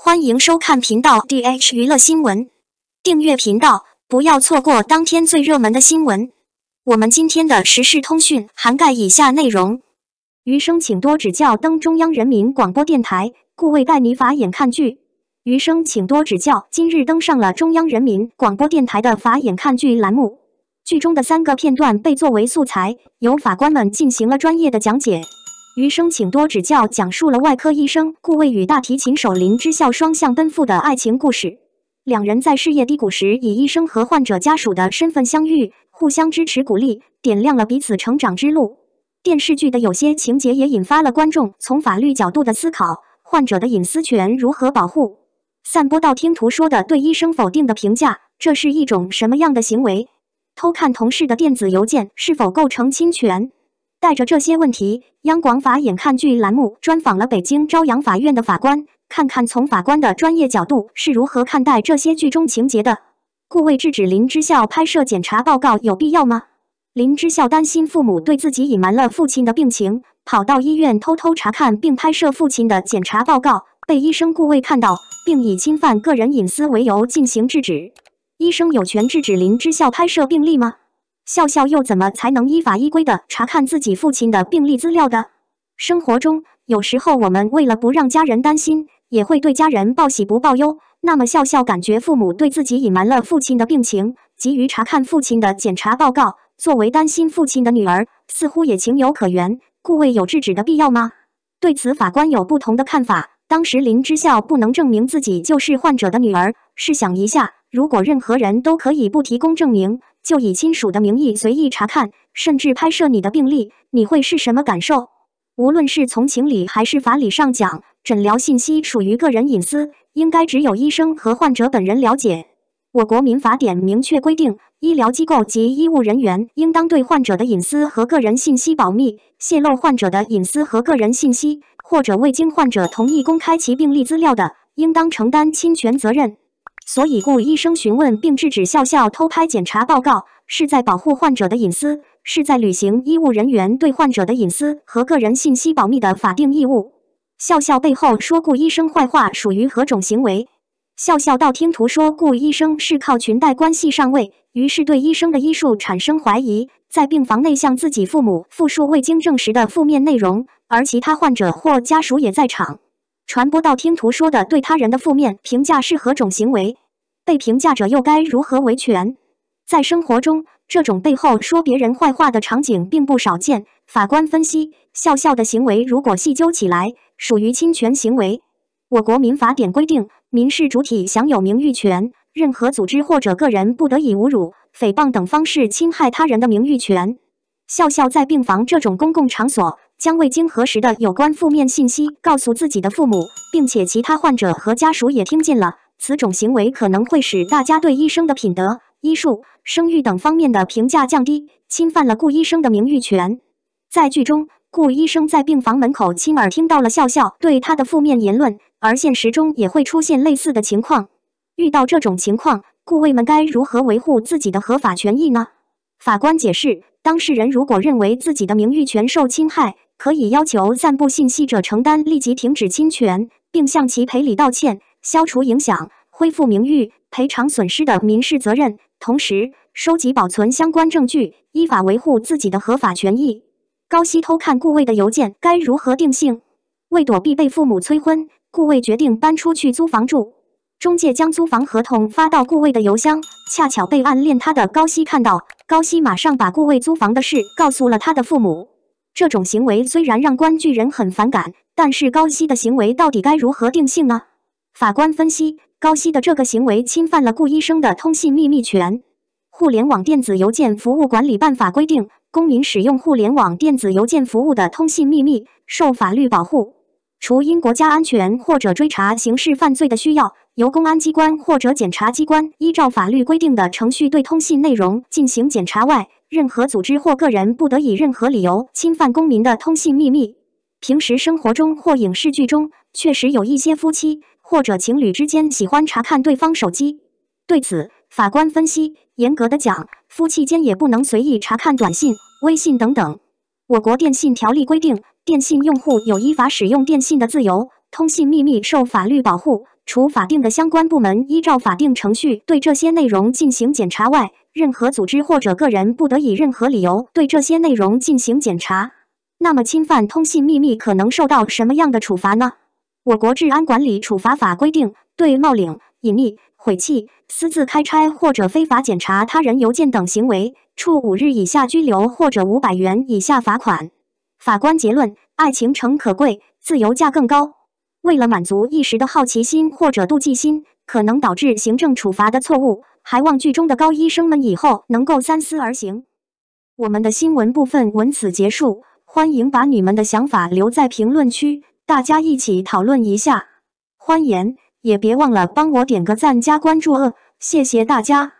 欢迎收看频道 D H 娱乐新闻，订阅频道，不要错过当天最热门的新闻。我们今天的时事通讯涵盖以下内容：余生请多指教登中央人民广播电台，故为带你法眼看剧。余生请多指教今日登上了中央人民广播电台的法眼看剧栏目，剧中的三个片段被作为素材，由法官们进行了专业的讲解。余生请多指教讲述了外科医生顾魏与大提琴手林之校双向奔赴的爱情故事。两人在事业低谷时以医生和患者家属的身份相遇，互相支持鼓励，点亮了彼此成长之路。电视剧的有些情节也引发了观众从法律角度的思考：患者的隐私权如何保护？散播道听途说的对医生否定的评价，这是一种什么样的行为？偷看同事的电子邮件是否构成侵权？带着这些问题，央广法眼看剧栏目专访了北京朝阳法院的法官，看看从法官的专业角度是如何看待这些剧中情节的。顾魏制止林之孝拍摄检查报告有必要吗？林之孝担心父母对自己隐瞒了父亲的病情，跑到医院偷偷查看并拍摄父亲的检查报告，被医生顾卫看到，并以侵犯个人隐私为由进行制止。医生有权制止林之孝拍摄病历吗？笑笑又怎么才能依法依规的查看自己父亲的病历资料的？生活中有时候我们为了不让家人担心，也会对家人报喜不报忧。那么笑笑感觉父母对自己隐瞒了父亲的病情，急于查看父亲的检查报告。作为担心父亲的女儿，似乎也情有可原，故未有制止的必要吗？对此，法官有不同的看法。当时林之孝不能证明自己就是患者的女儿。试想一下，如果任何人都可以不提供证明？就以亲属的名义随意查看，甚至拍摄你的病历，你会是什么感受？无论是从情理还是法理上讲，诊疗信息属于个人隐私，应该只有医生和患者本人了解。我国民法典明确规定，医疗机构及医务人员应当对患者的隐私和个人信息保密，泄露患者的隐私和个人信息，或者未经患者同意公开其病历资料的，应当承担侵权责任。所以，顾医生询问并制止笑笑偷拍检查报告，是在保护患者的隐私，是在履行医务人员对患者的隐私和个人信息保密的法定义务。笑笑背后说顾医生坏话，属于何种行为？笑笑道听途说，顾医生是靠裙带关系上位，于是对医生的医术产生怀疑，在病房内向自己父母复述未经证实的负面内容，而其他患者或家属也在场。传播道听途说的对他人的负面评价是何种行为？被评价者又该如何维权？在生活中，这种背后说别人坏话的场景并不少见。法官分析，笑笑的行为如果细究起来，属于侵权行为。我国民法典规定，民事主体享有名誉权，任何组织或者个人不得以侮辱、诽谤等方式侵害他人的名誉权。笑笑在病房这种公共场所。将未经核实的有关负面信息告诉自己的父母，并且其他患者和家属也听进了。此种行为可能会使大家对医生的品德、医术、声誉等方面的评价降低，侵犯了顾医生的名誉权。在剧中，顾医生在病房门口亲耳听到了笑笑对他的负面言论，而现实中也会出现类似的情况。遇到这种情况，顾卫们该如何维护自己的合法权益呢？法官解释：当事人如果认为自己的名誉权受侵害，可以要求散布信息者承担立即停止侵权，并向其赔礼道歉、消除影响、恢复名誉、赔偿损失的民事责任。同时，收集保存相关证据，依法维护自己的合法权益。高希偷看顾魏的邮件，该如何定性？为躲避被父母催婚，顾魏决定搬出去租房住。中介将租房合同发到顾魏的邮箱，恰巧被暗恋他的高希看到。高希马上把顾魏租房的事告诉了他的父母。这种行为虽然让关剧人很反感，但是高希的行为到底该如何定性呢？法官分析，高希的这个行为侵犯了顾医生的通信秘密权。《互联网电子邮件服务管理办法》规定，公民使用互联网电子邮件服务的通信秘密受法律保护，除因国家安全或者追查刑事犯罪的需要，由公安机关或者检察机关依照法律规定的程序对通信内容进行检查外。任何组织或个人不得以任何理由侵犯公民的通信秘密。平时生活中或影视剧中，确实有一些夫妻或者情侣之间喜欢查看对方手机。对此，法官分析，严格的讲，夫妻间也不能随意查看短信、微信等等。我国电信条例规定，电信用户有依法使用电信的自由，通信秘密受法律保护。除法定的相关部门依照法定程序对这些内容进行检查外，任何组织或者个人不得以任何理由对这些内容进行检查。那么，侵犯通信秘密可能受到什么样的处罚呢？我国治安管理处罚法规定，对冒领、隐匿、毁弃、私自开拆或者非法检查他人邮件等行为，处五日以下拘留或者五百元以下罚款。法官结论：爱情诚可贵，自由价更高。为了满足一时的好奇心或者妒忌心，可能导致行政处罚的错误，还望剧中的高医生们以后能够三思而行。我们的新闻部分文此结束，欢迎把你们的想法留在评论区，大家一起讨论一下。欢迎，也别忘了帮我点个赞加关注哦，谢谢大家。